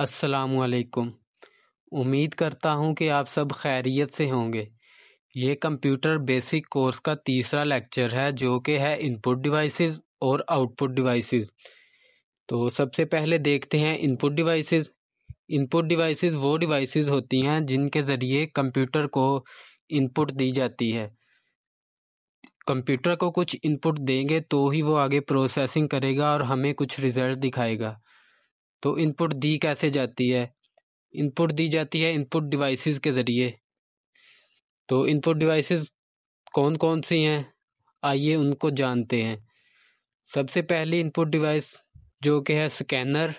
असलकुम उम्मीद करता हूँ कि आप सब खैरियत से होंगे ये कंप्यूटर बेसिक कोर्स का तीसरा लेक्चर है जो कि है इनपुट डिवाइसेस और आउटपुट डिवाइसेस तो सबसे पहले देखते हैं इनपुट डिवाइसेस इनपुट डिवाइसेस वो डिवाइसेस होती हैं जिनके ज़रिए कंप्यूटर को इनपुट दी जाती है कंप्यूटर को कुछ इनपुट देंगे तो ही वो आगे प्रोसेसिंग करेगा और हमें कुछ रिज़ल्ट दिखाएगा तो इनपुट दी कैसे जाती है इनपुट दी जाती है इनपुट डिवाइसेस के ज़रिए तो इनपुट डिवाइसेस कौन कौन सी हैं आइए उनको जानते हैं सबसे पहली इनपुट डिवाइस जो कि है स्कैनर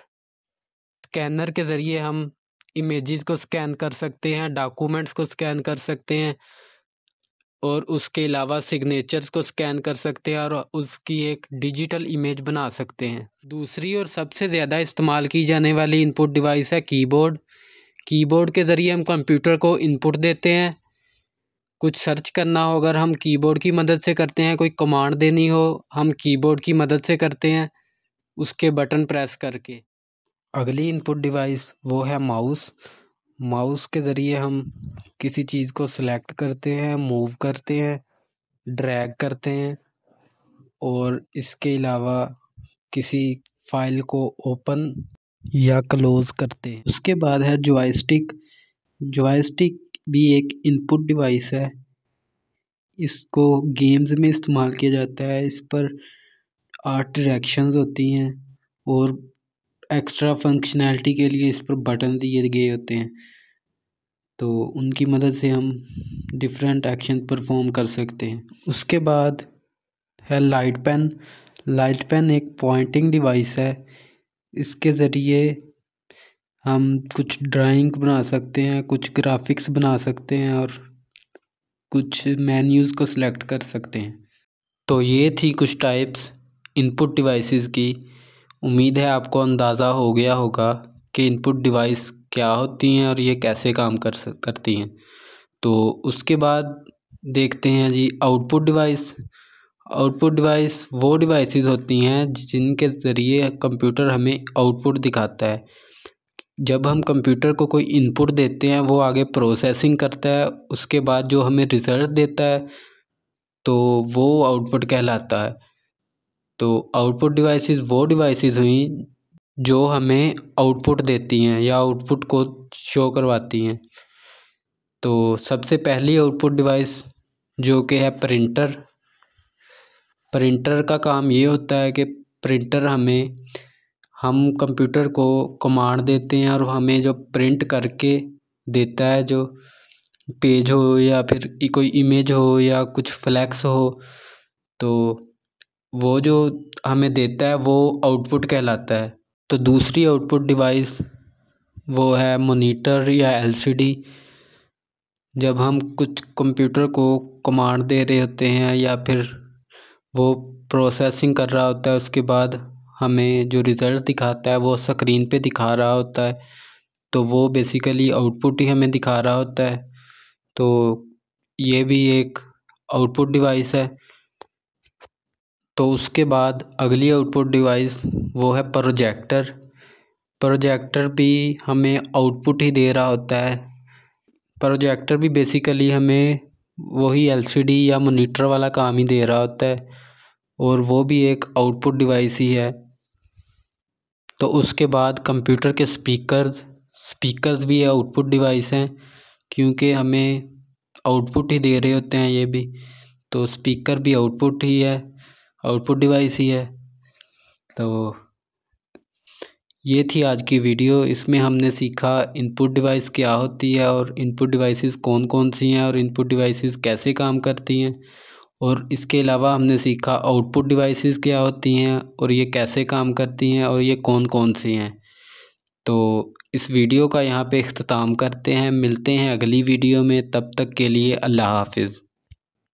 स्कैनर के ज़रिए हम इमेजेस को स्कैन कर सकते हैं डॉक्यूमेंट्स को स्कैन कर सकते हैं और उसके अलावा सिग्नेचर्स को स्कैन कर सकते हैं और उसकी एक डिजिटल इमेज बना सकते हैं दूसरी और सबसे ज़्यादा इस्तेमाल की जाने वाली इनपुट डिवाइस है कीबोर्ड कीबोर्ड के ज़रिए हम कंप्यूटर को इनपुट देते हैं कुछ सर्च करना हो अगर हम कीबोर्ड की मदद से करते हैं कोई कमांड देनी हो हम कीबोर्ड की मदद से करते हैं उसके बटन प्रेस करके अगली इनपुट डिवाइस वो है माउस माउस के ज़रिए हम किसी चीज़ को सिलेक्ट करते हैं मूव करते हैं ड्रैग करते हैं और इसके अलावा किसी फाइल को ओपन या क्लोज़ करते हैं उसके बाद है जॉयस्टिक जॉयस्टिक भी एक इनपुट डिवाइस है इसको गेम्स में इस्तेमाल किया जाता है इस पर आठ डायरेक्शंस होती हैं और एक्स्ट्रा फंक्शनैलिटी के लिए इस पर बटन दिए गए होते हैं तो उनकी मदद से हम डिफरेंट एक्शन परफॉर्म कर सकते हैं उसके बाद है लाइट पेन लाइट पेन एक पॉइंटिंग डिवाइस है इसके ज़रिए हम कुछ ड्राइंग बना सकते हैं कुछ ग्राफिक्स बना सकते हैं और कुछ मेन्यूज़ को सिलेक्ट कर सकते हैं तो ये थी कुछ टाइप्स इनपुट डिवाइसेस की उम्मीद है आपको अंदाज़ा हो गया होगा कि इनपुट डिवाइस क्या होती हैं और ये कैसे काम कर करती हैं तो उसके बाद देखते हैं जी आउटपुट डिवाइस आउटपुट डिवाइस वो डिवाइसेस होती हैं जिनके ज़रिए कंप्यूटर हमें आउटपुट दिखाता है जब हम कंप्यूटर को कोई इनपुट देते हैं वो आगे प्रोसेसिंग करता है उसके बाद जो हमें रिज़ल्ट देता है तो वो आउटपुट कहलाता है तो आउटपुट डिवाइसेस वो डिवाइसेस हुई जो हमें आउटपुट देती हैं या आउटपुट को शो करवाती हैं तो सबसे पहली आउटपुट डिवाइस जो कि है प्रिंटर प्रिंटर का काम ये होता है कि प्रिंटर हमें हम कंप्यूटर को कमांड देते हैं और हमें जो प्रिंट करके देता है जो पेज हो या फिर कोई इमेज हो या कुछ फ्लैक्स हो तो वो जो हमें देता है वो आउटपुट कहलाता है तो दूसरी आउटपुट डिवाइस वो है मोनीटर या एल जब हम कुछ कंप्यूटर को कमांड दे रहे होते हैं या फिर वो प्रोसेसिंग कर रहा होता है उसके बाद हमें जो रिज़ल्ट दिखाता है वो स्क्रीन पे दिखा रहा होता है तो वो बेसिकली आउटपुट ही हमें दिखा रहा होता है तो ये भी एक आउटपुट डिवाइस है तो उसके बाद अगली आउटपुट डिवाइस वो है प्रोजेक्टर प्रोजेक्टर भी हमें आउटपुट ही दे रहा होता है प्रोजेक्टर भी बेसिकली हमें वही एलसीडी या मोनीटर वाला काम ही दे रहा होता है और वो भी एक आउटपुट डिवाइस ही है तो उसके बाद कंप्यूटर के स्पीकर्स स्पीकर्स भी आउटपुट डिवाइस हैं क्योंकि हमें आउटपुट ही दे रहे होते हैं ये भी तो स्पीकर भी आउटपुट ही है आउटपुट डिवाइस ही है तो ये थी आज की वीडियो इसमें हमने सीखा इनपुट डिवाइस क्या होती है और इनपुट डिवाइसेस कौन कौन सी हैं और इनपुट डिवाइसेस कैसे काम करती हैं और इसके अलावा हमने सीखा आउटपुट डिवाइसेस क्या होती हैं और ये कैसे काम करती हैं और ये कौन कौन सी हैं तो इस वीडियो का यहाँ पे अख्ताम करते हैं मिलते हैं अगली वीडियो में तब तक के लिए अल्लाह हाफिज़